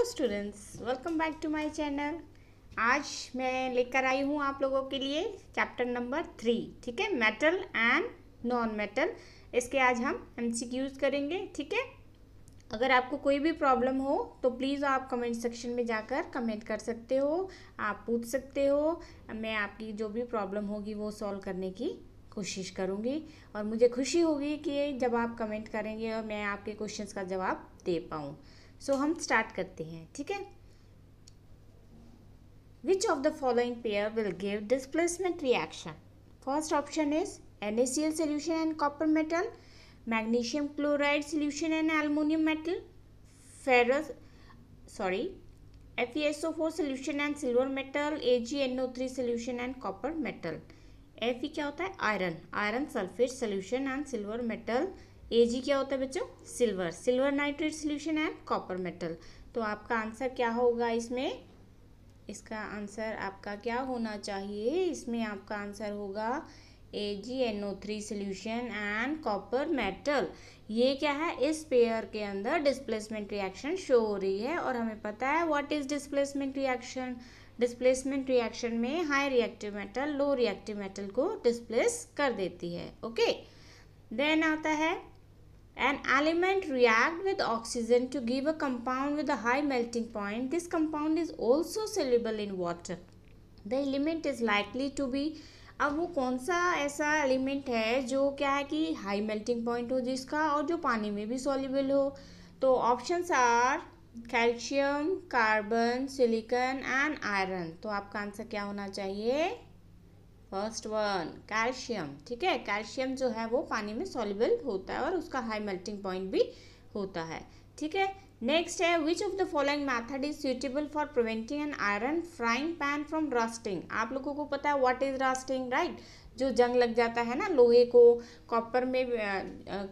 Hello students welcome back to my channel आज मैं लेकर आई हूँ आप लोगों के लिए चैप्टर नंबर थ्री ठीक है मेटल एंड नॉन मेटल इसके आज हम एमसीक्यूज करेंगे ठीक है अगर आपको कोई भी प्रॉब्लम हो तो प्लीज़ आप कमेंट सेक्शन में जाकर कमेंट कर सकते हो आप पूछ सकते हो मैं आपकी जो भी प्रॉब्लम होगी वो सॉल्व करने की कोशिश करूँगी और मुझे खुशी होगी कि जब आप कमेंट करेंगे और मैं आपके क्वेश्चंस का जवाब दे पाऊँ सो हम स्टार्ट करते हैं ठीक है which of the following pair will give displacement reaction first option is N A C L solution and copper metal magnesium chloride solution and aluminium metal Fe sorry F E S O four solution and silver metal A G N O three solution and copper metal F E क्या होता है iron iron sulphate solution and silver metal A G क्या होता है बच्चों silver silver nitrate solution and copper metal तो आपका answer क्या होगा इसमें इसका आंसर आपका क्या होना चाहिए इसमें आपका आंसर होगा A G N O three solution and copper metal ये क्या है इस पेयर के अंदर डिस्प्लेसमेंट रिएक्शन शो हो रही है और हमें पता है what is displacement reaction displacement reaction में high reactive metal low reactive metal को डिस्प्लेस कर देती है ओके okay? देन आता है An element react with oxygen to give a compound with a high melting point. This compound is also soluble in water. The element is likely to be अब वो कौन सा ऐसा एलिमेंट है जो क्या है कि हाई मेल्टिंग पॉइंट हो जिसका और जो पानी में भी सॉल्युबल हो तो options are calcium carbon silicon and iron तो आपका आंसर क्या होना चाहिए फर्स्ट वन कैल्शियम ठीक है कैल्शियम जो है वो पानी में सॉल्यूबल होता है और उसका हाई मेल्टिंग पॉइंट भी होता है ठीक है नेक्स्ट है which of the following method is suitable for preventing an iron frying pan from rusting आप लोगों को पता है वॉट इज रास्टिंग राइट जो जंग लग जाता है ना लोहे को कॉपर में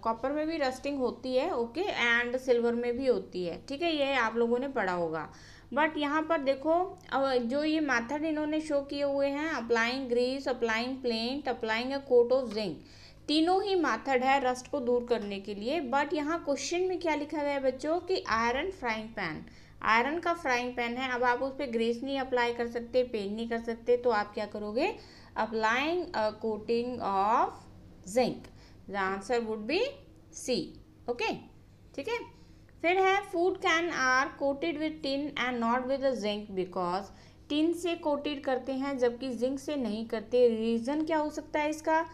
कॉपर में भी रस्टिंग होती है ओके एंड सिल्वर में भी होती है ठीक है ये आप लोगों ने पढ़ा होगा बट यहाँ पर देखो जो ये मैथड इन्होंने शो किए हुए हैं applying grease applying paint applying a coat of zinc तीनों ही मैथड है रस्ट को दूर करने के लिए बट यहाँ क्वेश्चन में क्या लिखा गया है बच्चों कि आयरन फ्राइंग पैन आयरन का फ्राइंग पैन है अब आप उस पर ग्रीस नहीं अप्लाई कर सकते पेंट नहीं कर सकते तो आप क्या करोगे applying a coating of zinc the answer would be C okay ठीक है फिर है food can are coated with tin and not with zinc because tin से कोटेड करते हैं जबकि जिंक से नहीं करते रीज़न क्या हो सकता है इसका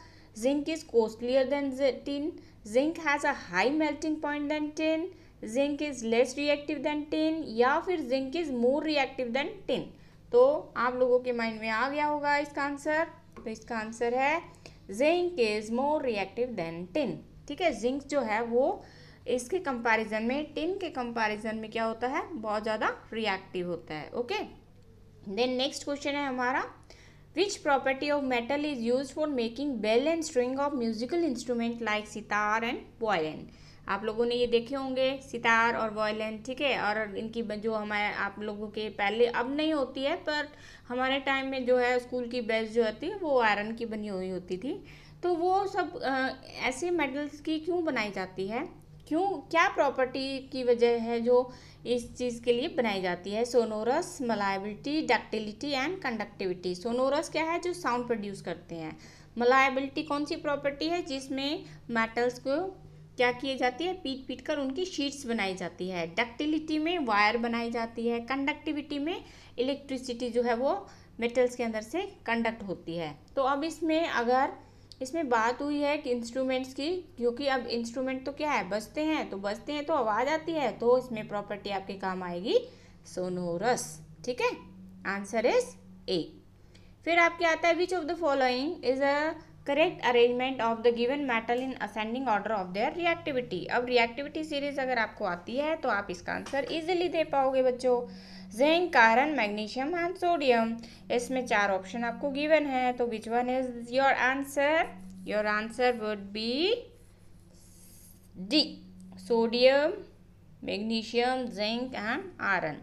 zinc is costlier than tin zinc has a high melting point than tin zinc is less reactive than tin या फिर zinc is more reactive than tin तो आप लोगों के माइंड में आ गया होगा इसका आंसर तो इसका आंसर है zinc is more reactive than tin ठीक है जिंक जो है वो इसके कंपैरिजन में टिन के कंपैरिजन में क्या होता है बहुत ज़्यादा रिएक्टिव होता है ओके देन नेक्स्ट क्वेश्चन है हमारा which property of metal is use for making bell and string of musical instrument like sitar and violin आप लोगों ने ये देखे होंगे सितार और वॉयलिन ठीक है और इनकी जो हमारे आप लोगों के पहले अब नहीं होती है पर हमारे टाइम में जो है स्कूल की बेल्स जो होती है वो आयरन की बनी हुई होती थी तो वो सब आ, ऐसे मेटल्स की क्यों बनाई जाती है क्यों क्या प्रॉपर्टी की वजह है जो इस चीज़ के लिए बनाई जाती है sonorous malleability ductility and conductivity sonorous क्या है जो साउंड प्रोड्यूस करते हैं मलाइबिलिटी कौन सी प्रॉपर्टी है जिसमें मेटल्स को क्या किए जाती है पीट पीट कर उनकी शीट्स बनाई जाती है डक्टिलिटी में वायर बनाई जाती है कंडक्टिविटी में इलेक्ट्रिसिटी जो है वो मेटल्स के अंदर से कंडक्ट होती है तो अब इसमें अगर इसमें बात हुई है कि इंस्ट्रूमेंट्स की क्योंकि अब इंस्ट्रूमेंट तो क्या है बजते हैं तो बजते हैं तो आवाज़ आती है तो इसमें प्रॉपर्टी आपके काम आएगी सोनोरस ठीक है आंसर इज ए फिर आपके आता है which of the following is a correct arrangement of the given metal in ascending order of their reactivity अब रिएक्टिविटी सीरीज अगर आपको आती है तो आप इसका आंसर इजीली दे पाओगे बच्चों zinc carbon magnesium and sodium इसमें चार ऑप्शन आपको गिवन है तो which one is your answer your answer would be D sodium magnesium zinc and iron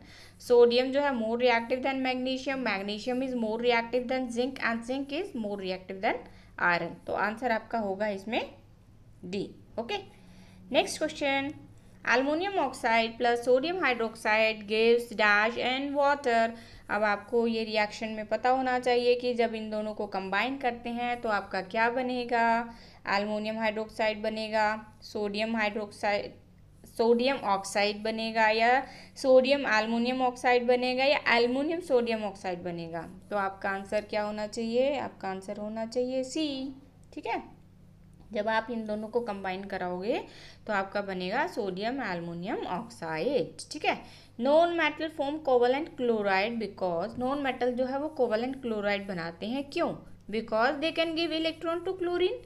sodium जो है more reactive than magnesium magnesium is more reactive than zinc and zinc is more reactive than iron तो answer आपका होगा इसमें D okay next question aluminium oxide plus sodium hydroxide gives dash and water अब आपको ये reaction में पता होना चाहिए कि जब इन दोनों को कंबाइन करते हैं तो आपका क्या बनेगा एल्मोनियम हाइड्रोक्साइड बनेगा सोडियम हाइड्रोक्साइड सोडियम ऑक्साइड बनेगा या सोडियम एलमोनियम ऑक्साइड बनेगा या एलमोनियम सोडियम ऑक्साइड बनेगा तो आपका आंसर क्या होना चाहिए आपका आंसर होना चाहिए सी ठीक है जब आप इन दोनों को कंबाइन कराओगे तो आपका बनेगा सोडियम एलमोनियम ऑक्साइड ठीक है non metal form and chloride because non metal जो है वो एंड क्लोराइड बनाते हैं क्यों because they can give electron to chlorine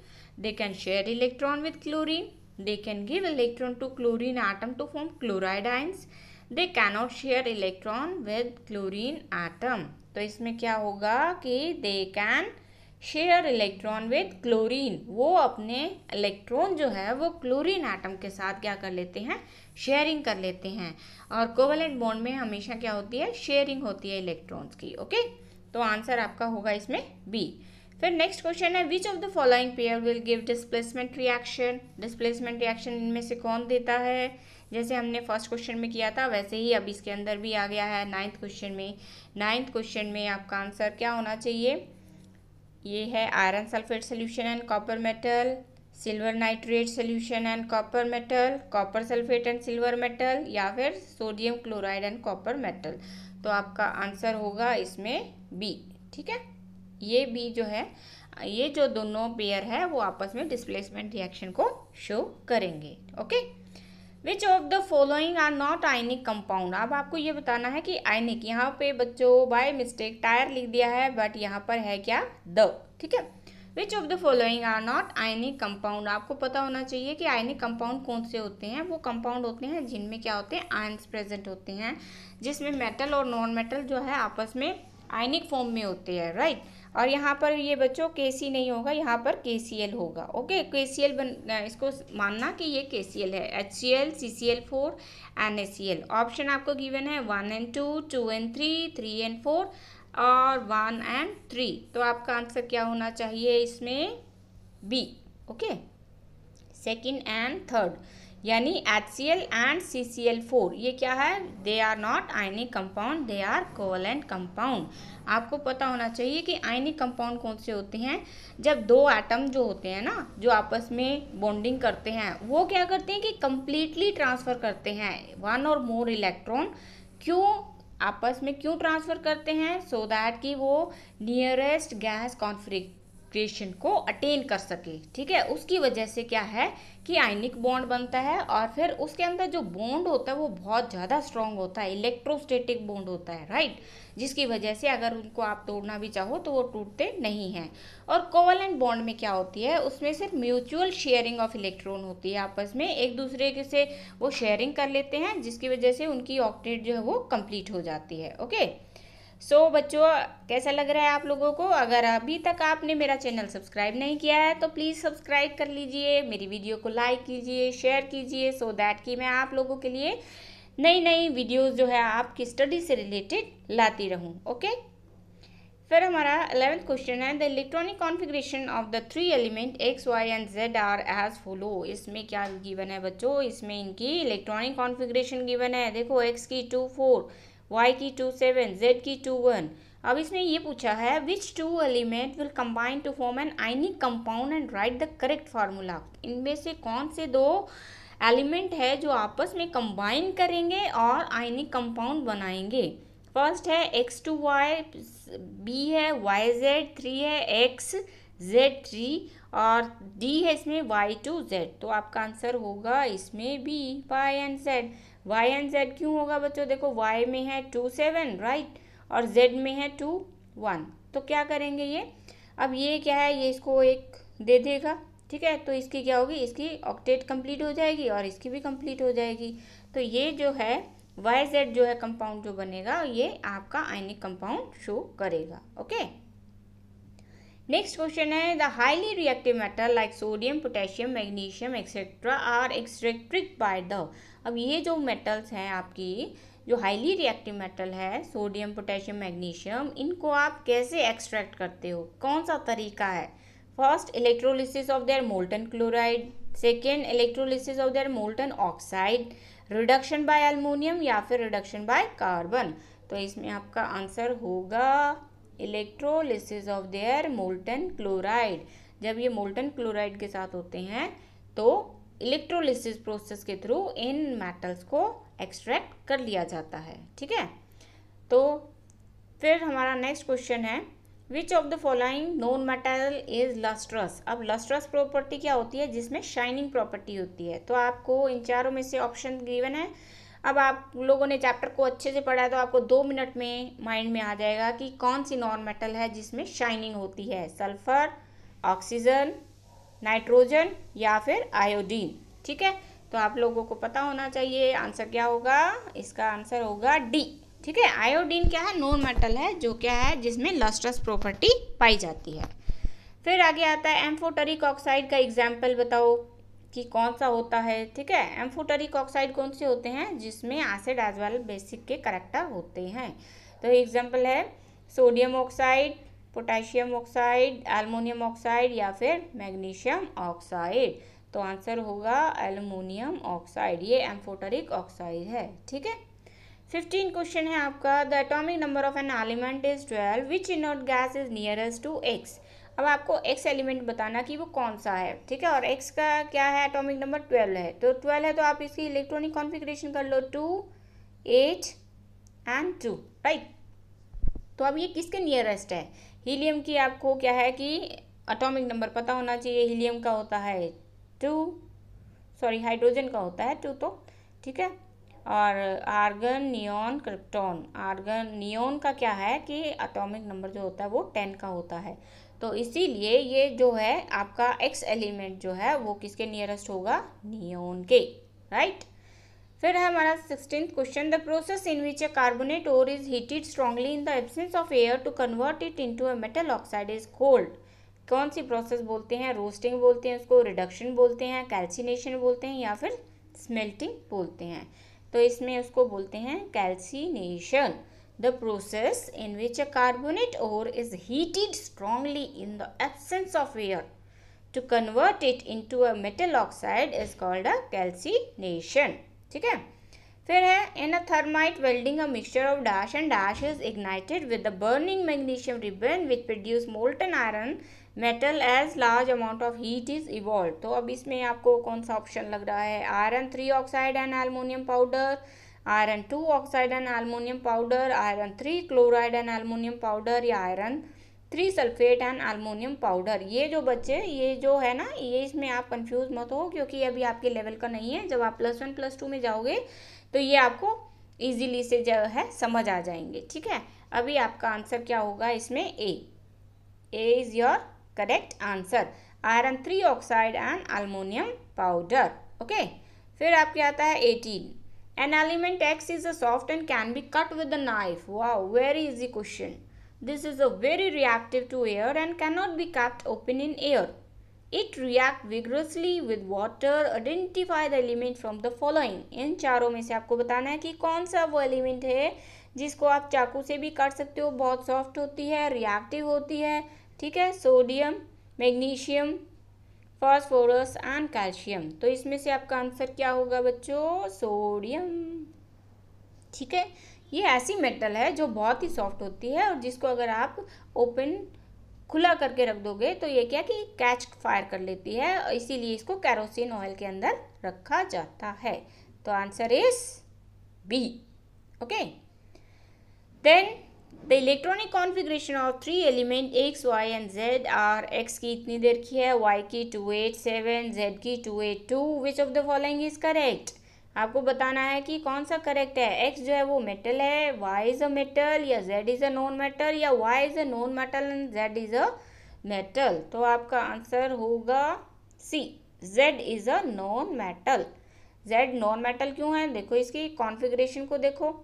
they can share electron with chlorine They can give electron to chlorine atom to form chloride ions. They cannot share electron with chlorine atom तो इसमें क्या होगा कि they can share electron with chlorine वो अपने electron जो है वो क्लोरीन एटम के साथ क्या कर लेते हैं शेयरिंग कर लेते हैं और कोवलेंट बॉन्ड में हमेशा क्या होती है शेयरिंग होती है इलेक्ट्रॉन्स की ओके तो आंसर आपका होगा इसमें बी फिर नेक्स्ट क्वेश्चन है which of the following pair will give displacement reaction displacement reaction इनमें से कौन देता है जैसे हमने फर्स्ट क्वेश्चन में किया था वैसे ही अब इसके अंदर भी आ गया है नाइन्थ क्वेश्चन में नाइन्थ क्वेश्चन में आपका आंसर क्या होना चाहिए ये है iron sulphate solution and copper metal silver nitrate solution and copper metal copper sulphate and silver metal या फिर sodium chloride and copper metal तो आपका आंसर होगा इसमें बी ठीक है ये भी जो है ये जो दोनों पेयर है वो आपस में डिस्प्लेसमेंट रिएक्शन को शो करेंगे okay which of the following are not ionic compound अब आपको ये बताना है कि आइनिक यहाँ पे बच्चों बाय मिस्टेक टायर लिख दिया है बट यहाँ पर है क्या द ठीक है which of the following are not ionic compound आपको पता होना चाहिए कि आइनिक कंपाउंड कौन से होते हैं वो कंपाउंड होते हैं जिनमें क्या होते हैं आयन्स प्रेजेंट होते हैं जिसमें मेटल और नॉन मेटल जो है आपस में आयनिक फॉर्म में होते हैं राइट right? और यहाँ पर ये बच्चों के सी नहीं होगा यहाँ पर के सी एल होगा ओके के सी एल बन इसको मानना कि ये के सी एल है H C L C C L four N S C L option आपको गिवन है one and two two and three three and four और वन एंड थ्री तो आपका आंसर क्या होना चाहिए इसमें B okay second and third यानी H C L and C C L four ये क्या है they are not ionic compound they are covalent compound आपको पता होना चाहिए कि आइनिक कंपाउंड कौन से होते हैं जब दो एटम जो होते हैं ना जो आपस में बॉन्डिंग करते हैं वो क्या करते हैं कि कंप्लीटली ट्रांसफ़र करते हैं वन और मोर इलेक्ट्रॉन क्यों आपस में क्यों ट्रांसफ़र करते हैं सो so दैट कि वो नियरेस्ट गैस कॉन्फ्रिक क्रिएशन को अटेन कर सके ठीक है उसकी वजह से क्या है कि आयनिक बॉन्ड बनता है और फिर उसके अंदर जो बॉन्ड होता है वो बहुत ज़्यादा स्ट्रांग होता है इलेक्ट्रोस्टेटिक बॉन्ड होता है राइट जिसकी वजह से अगर उनको आप तोड़ना भी चाहो तो वो टूटते नहीं हैं और कोवलेंट बॉन्ड में क्या होती है उसमें सिर्फ म्यूचुअल शेयरिंग ऑफ इलेक्ट्रॉन होती है आपस में एक दूसरे के से वो शेयरिंग कर लेते हैं जिसकी वजह से उनकी ऑक्टेट जो है वो कंप्लीट हो जाती है ओके okay? सो so, बच्चों कैसा लग रहा है आप लोगों को अगर अभी तक आपने मेरा चैनल सब्सक्राइब नहीं किया है तो प्लीज़ सब्सक्राइब कर लीजिए मेरी वीडियो को लाइक कीजिए शेयर कीजिए सो दैट कि मैं आप लोगों के लिए नई नई वीडियोस जो है आपकी स्टडी से रिलेटेड लाती रहूं ओके फिर हमारा अलेवेंथ क्वेश्चन है the electronic configuration of the three element X Y and Z are as follow इसमें क्या गिवन है बच्चों इसमें इनकी इलेक्ट्रॉनिक कॉन्फिग्रेशन गिवन है देखो एक्स की टू फोर वाई की टू सेवन जेड की टू वन अब इसने ये पूछा है which two element will combine to form an ionic compound and write the correct formula इनमें से कौन से दो एलिमेंट है जो आपस में कंबाइन करेंगे और आइनिक कंपाउंड बनाएंगे फर्स्ट है एक्स टू वाई बी है वाई जेड थ्री है एक्स जेड थ्री और डी है इसमें वाई टू जेड तो आपका आंसर होगा इसमें B Y and Z Y and Z क्यों होगा बच्चों देखो वाई में है टू सेवन राइट और जेड में है टू वन तो क्या करेंगे ये अब ये क्या है ये इसको एक दे देगा ठीक है तो इसकी क्या होगी इसकी ऑक्टेट कंप्लीट हो जाएगी और इसकी भी कंप्लीट हो जाएगी तो ये जो है वाई जेड जो है कंपाउंड जो बनेगा ये आपका आयनिक कंपाउंड शो करेगा ओके नेक्स्ट क्वेश्चन है the highly reactive metal like sodium potassium magnesium etcetera are extracted by the अब ये जो मेटल्स हैं आपकी जो हाईली रिएक्टिव मेटल है सोडियम पोटेशियम मैग्नीशियम इनको आप कैसे एक्सट्रैक्ट करते हो कौन सा तरीका है first electrolysis of their molten chloride second electrolysis of their molten oxide reduction by aluminium या फिर रिडक्शन बाय कार्बन तो इसमें आपका आंसर होगा electrolysis of their molten chloride जब ये मोल्टन क्लोराइड के साथ होते हैं तो इलेक्ट्रोलिसिस प्रोसेस के थ्रू इन मेटल्स को एक्सट्रैक्ट कर लिया जाता है ठीक है तो फिर हमारा नेक्स्ट क्वेश्चन है which of the following non metal is lustrous अब लस्ट्रस प्रॉपर्टी क्या होती है जिसमें शाइनिंग प्रॉपर्टी होती है तो आपको इन चारों में से ऑप्शन गिवन है अब आप लोगों ने चैप्टर को अच्छे से पढ़ा है तो आपको दो मिनट में माइंड में आ जाएगा कि कौन सी नॉन मेटल है जिसमें शाइनिंग होती है सल्फर ऑक्सीजन नाइट्रोजन या फिर आयोडीन ठीक है तो आप लोगों को पता होना चाहिए आंसर क्या होगा इसका आंसर होगा डी ठीक है आयोडीन क्या है नॉन मेटल है जो क्या है जिसमें लस्ट्रस प्रॉपर्टी पाई जाती है फिर आगे आता है एम्फोटरिक ऑक्साइड का एग्जाम्पल बताओ कि कौन सा होता है ठीक है एम्फोटरिक ऑक्साइड कौन से होते हैं जिसमें एसिड एज वेल बेसिक के करेक्टर होते हैं तो एग्जाम्पल है sodium oxide potassium oxide aluminium oxide या फिर मैग्नीशियम ऑक्साइड तो आंसर होगा एलुमिनियम ऑक्साइड ये एम्फोटरिक ऑक्साइड है ठीक है फिफ्टीन क्वेश्चन है आपका the atomic number of an element is twelve which inert gas is nearest to X अब आपको एक्स एलिमेंट बताना कि वो कौन सा है ठीक है और एक्स का क्या है एटॉमिक नंबर ट्वेल्व है तो ट्वेल्व है तो आप इसकी इलेक्ट्रॉनिक कॉन्फिग्रेशन कर लो two eight and two right तो अब ये किसके नियरेस्ट है हीलियम की आपको क्या है कि अटोमिक नंबर पता होना चाहिए हीलियम का होता है टू सॉरी हाइड्रोजन का होता है टू तो ठीक है और argon neon krypton argon neon का क्या है कि अटोमिक नंबर जो होता है वो टेन का होता है तो इसीलिए ये जो है आपका एक्स एलिमेंट जो है वो किसके नियरेस्ट होगा नियोन के राइट फिर है हमारा sixteen question the process in which a carbonate ore is heated strongly in the absence of air to convert it into a metal oxide is called कौन सी प्रोसेस बोलते हैं रोस्टिंग बोलते हैं उसको रिडक्शन बोलते हैं कैल्सिनेशन बोलते हैं या फिर स्मेल्टिंग बोलते हैं तो इसमें उसको बोलते हैं calcination the process in which a carbonate ore is heated strongly in the absence of air to convert it into a metal oxide is called a calcination ठीक है फिर है in a thermite welding a mixture of dash and dash is ignited with the burning magnesium ribbon which produce molten iron metal as large amount of heat is evolve तो अब इसमें आपको कौन सा ऑप्शन लग रहा है iron three oxide and aluminium powder iron two oxide and aluminium powder iron three chloride and aluminium powder या iron three sulphate and aluminium powder ये जो बच्चे ये जो है ना ये इसमें आप कंफ्यूज मत हो क्योंकि अभी आपके लेवल का नहीं है जब आप प्लस वन प्लस टू में जाओगे तो ये आपको ईजिली से जो है समझ आ जाएंगे ठीक है अभी आपका आंसर क्या होगा इसमें A A is your correct answer iron three oxide and aluminium powder okay फिर आपके आता है eighteen an element x is a soft and can be cut with a knife wow very easy question this is a very reactive to air and cannot be kept open in air it react vigorously with water identify the element from the following इन चारों में से आपको बताना है कि कौन सा वो एलिमेंट है जिसको आप चाकू से भी काट सकते हो बहुत सॉफ्ट होती है रिएक्टिव होती है ठीक है sodium magnesium phosphorus and calcium तो इसमें से आपका आंसर क्या होगा बच्चों सोडियम ठीक है ये ऐसी मेटल है जो बहुत ही सॉफ्ट होती है और जिसको अगर आप ओपन खुला करके रख दोगे तो ये क्या कि कैच फायर कर लेती है इसीलिए इसको कैरोसिन ऑयल के अंदर रखा जाता है तो answer is B okay then the electronic configuration of three element X Y and Z are X की इतनी देर की है वाई की टू एट सेवन जेड की two eight two which of the following is correct आपको बताना है कि कौन सा करेक्ट है एक्स जो है वो मेटल है वाई इज़ अ मेटल या Z is a non metal या Y is a non metal and Z is a metal तो आपका आंसर होगा C Z is a non metal Z non metal क्यों है देखो इसकी कॉन्फिग्रेशन को देखो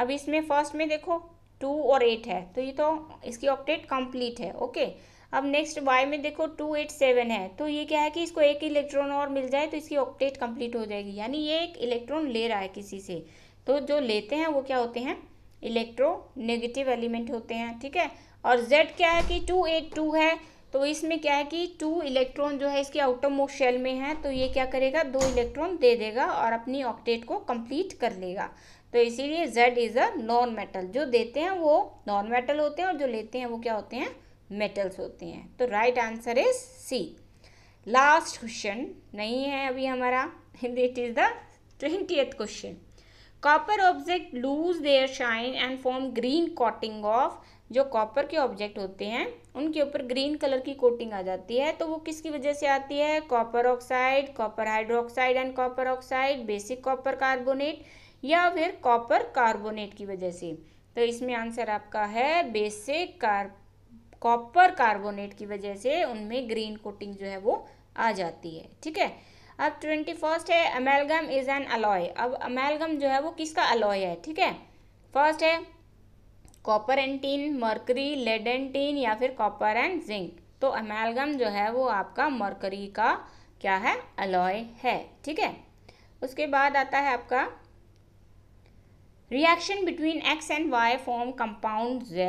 अब इसमें फर्स्ट में देखो टू और एट है तो ये तो इसकी ऑक्टेट कंप्लीट है ओके अब नेक्स्ट वाई में देखो टू एट सेवन है तो ये क्या है कि इसको एक इलेक्ट्रॉन और मिल जाए तो इसकी ऑक्टेट कंप्लीट हो जाएगी यानी ये एक इलेक्ट्रॉन ले रहा है किसी से तो जो लेते हैं वो क्या होते हैं इलेक्ट्रो नेगेटिव एलिमेंट होते हैं ठीक है और जेड क्या है कि टू एट टू है तो इसमें क्या है कि टू इलेक्ट्रॉन जो है इसके आउटर मोस्ट शेल में है तो ये क्या करेगा दो इलेक्ट्रॉन दे देगा और अपनी ऑक्टेट को कंप्लीट कर लेगा तो इसीलिए Z is a non metal जो देते हैं वो नॉन मेटल होते हैं और जो लेते हैं वो क्या होते हैं मेटल्स होते हैं तो right answer is C last question नहीं है अभी हमारा it is the twentieth question copper object lose their shine and form green coating of जो कॉपर के ऑब्जेक्ट होते हैं उनके ऊपर ग्रीन कलर की कोटिंग आ जाती है तो वो किसकी वजह से आती है copper oxide copper hydroxide and copper oxide basic copper carbonate या फिर कॉपर कार्बोनेट की वजह से तो इसमें आंसर आपका है बेसिक कार कॉपर कार्बोनेट की वजह से उनमें ग्रीन कोटिंग जो है वो आ जाती है ठीक है अब ट्वेंटी फर्स्ट है अमेलगम इज एन अलॉय अब अमेलगम जो है वो किसका अलॉय है ठीक है फर्स्ट है copper and tin mercury lead and tin या फिर कॉपर एंड जिंक तो अमेलगम जो है वो आपका मर्करी का क्या है अलॉय है ठीक है उसके बाद आता है आपका reaction between x and y form compound z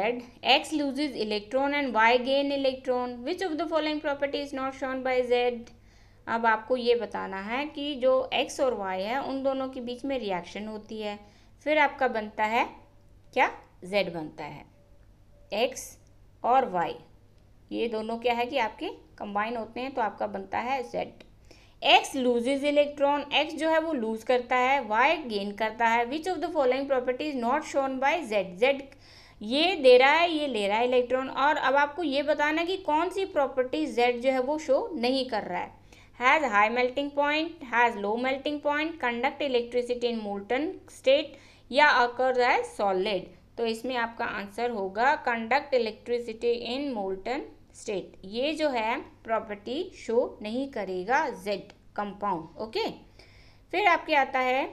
x loses electron and y gain electron which of the following property is not shown by z अब आपको ये बताना है कि जो x और y है उन दोनों के बीच में रिएक्शन होती है फिर आपका बनता है क्या z बनता है x और y ये दोनों क्या है कि आपके कंबाइन होते हैं तो आपका बनता है z X loses electron X जो है वो लूज करता है वाई गेन करता है which of the following property is not shown by Z Z ये दे रहा है ये ले रहा है इलेक्ट्रॉन और अब आपको ये बताना कि कौन सी प्रॉपर्टी जेड जो है वो शो नहीं कर रहा है has high melting point has low melting point conduct electricity in molten state या अकर है सॉलिड तो इसमें आपका आंसर होगा conduct electricity in molten state ये जो है प्रॉपर्टी शो नहीं करेगा जेड कंपाउंड ओके फिर आपके आता है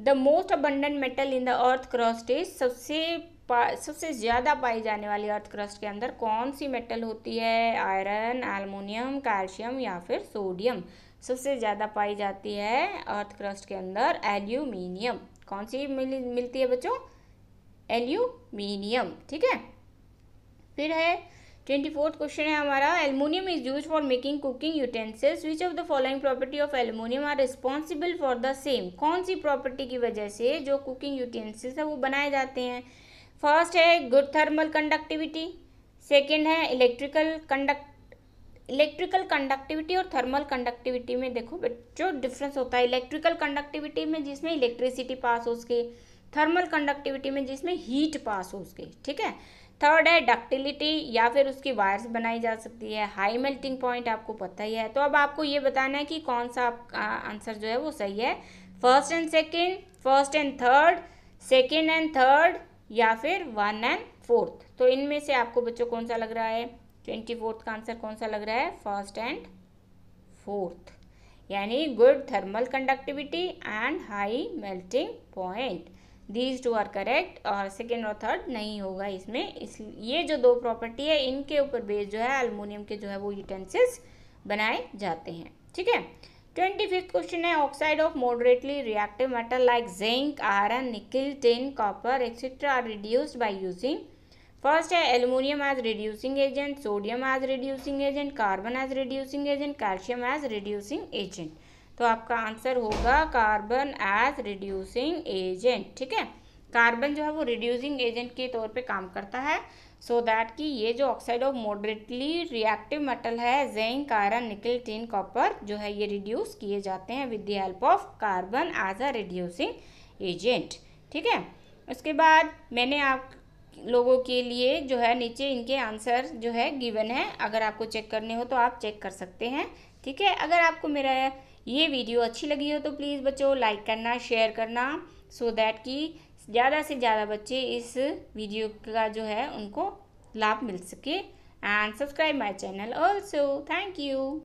the most abundant metal in the earth crust is सबसे सबसे ज़्यादा पाई जाने वाली अर्थ क्रस्ट के अंदर कौन सी मेटल होती है आयरन एलमोनियम कैल्शियम या फिर सोडियम सबसे ज़्यादा पाई जाती है अर्थ क्रस्ट के अंदर एल्यूमिनियम कौन सी मिल, मिलती है बच्चों एल्यूमिनियम ठीक है फिर है ट्वेंटी फोर्थ क्वेश्चन है हमारा aluminium is use for making cooking utensils which of the following property of aluminium are responsible for the same कौन सी प्रॉपर्टी की वजह से जो कुकिंग यूटेंसिल्स है वो बनाए जाते हैं फर्स्ट है गुड थर्मल कंडक्टिविटी सेकेंड है इलेक्ट्रिकल कंडक्ट इलेक्ट्रिकल कंडक्टिविटी और थर्मल कंडक्टिविटी में देखो जो डिफरेंस होता है इलेक्ट्रिकल कंडक्टिविटी में जिसमें इलेक्ट्रिसिटी पास हो उसके थर्मल कंडक्टिविटी में जिसमें हीट पास हो उसके ठीक है थर्ड है डक्टिलिटी या फिर उसकी वायर्स बनाई जा सकती है हाई मेल्टिंग पॉइंट आपको पता ही है तो अब आपको ये बताना है कि कौन सा आपका आंसर जो है वो सही है first and second first and third second and third या फिर वन एंड फोर्थ तो इनमें से आपको बच्चों कौन सा लग रहा है ट्वेंटी फोर्थ का आंसर कौन सा लग रहा है फर्स्ट एंड फोर्थ यानी good thermal conductivity and high melting point these two are correct और सेकेंड और थर्ड नहीं होगा इसमें इस ये जो दो प्रॉपर्टी है इनके ऊपर बेस जो है अल्मोनियम के जो है वो यूटेंसिल्स बनाए जाते हैं ठीक है ट्वेंटी फिफ्थ क्वेश्चन है oxide of moderately reactive metal like zinc iron nickel tin copper etcetera are reduced by using first है aluminium as reducing agent sodium as reducing agent carbon as reducing agent calcium as reducing agent तो आपका answer होगा carbon as reducing agent ठीक है carbon जो है वो reducing agent के तौर पे काम करता है सो so दैट कि ये जो oxide of moderately reactive metal है zinc iron nickel tin copper जो है ये रिड्यूस किए जाते हैं with the help of carbon as a reducing agent ठीक है उसके बाद मैंने आप लोगों के लिए जो है नीचे इनके आंसर जो है गिवन है अगर आपको चेक करने हो तो आप चेक कर सकते हैं ठीक है अगर आपको मेरा ये वीडियो अच्छी लगी हो तो प्लीज़ बच्चों लाइक करना शेयर करना सो दैट कि ज़्यादा से ज़्यादा बच्चे इस वीडियो का जो है उनको लाभ मिल सके and subscribe my channel also thank you